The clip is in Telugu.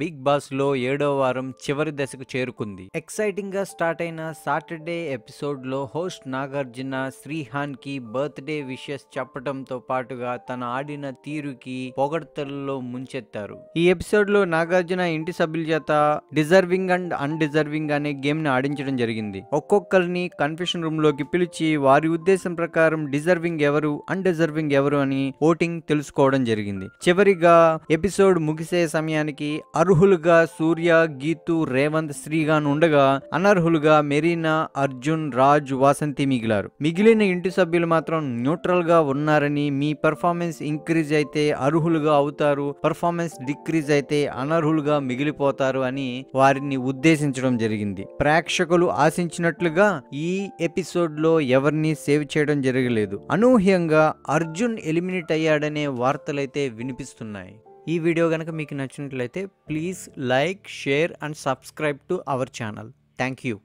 బిగ్ బాస్ లో ఏడో వారం చివరి దశకు చేరుకుంది ఎక్సైటింగ్ గా స్టార్ట్ అయిన సాటర్డే ఎపిసోడ్లో హోస్ట్ నాగార్జున శ్రీహాన్ కి బర్త్డే విషెస్ చెప్పడంతో పాటుగా తన ఆడిన తీరుకి పొగడ్తల్లో ముంచెత్తారు ఈ ఎపిసోడ్లో నాగార్జున ఇంటి సభ్యుల చేత డిజర్వింగ్ అండ్ అన్డిజర్వింగ్ అనే గేమ్ని ఆడించడం జరిగింది ఒక్కొక్కరిని రూమ్ రూమ్లోకి పిలిచి వారి ఉద్దేశం ప్రకారం డిజర్వింగ్ ఎవరు అన్డిజర్వింగ్ ఎవరు అని ఓటింగ్ తెలుసుకోవడం జరిగింది చివరిగా ఎపిసోడ్ ముగిసే సమయానికి అర్హులుగా సూర్య గీతు రేవంత్ శ్రీగాన్ ఉండగా అనర్హులుగా మెరీనా అర్జున్ రాజ్ వాసంతి మిగిలారు మిగిలిన ఇంటి సభ్యులు మాత్రం న్యూట్రల్ గా ఉన్నారని మీ పర్ఫార్మెన్స్ ఇంక్రీజ్ అయితే అర్హులుగా అవుతారు పర్ఫార్మెన్స్ డిక్రీజ్ అయితే అనర్హులుగా మిగిలిపోతారు అని వారిని ఉద్దేశించడం జరిగింది ప్రేక్షకులు ఆశించినట్లుగా ఈ ఎపిసోడ్ లో ఎవరిని సేవ్ చేయడం జరగలేదు అనూహ్యంగా అర్జున్ ఎలిమినేట్ అయ్యాడనే వార్తలైతే వినిపిస్తున్నాయి ఈ వీడియో కనుక మీకు నచ్చినట్లయితే please like share and subscribe to our channel thank you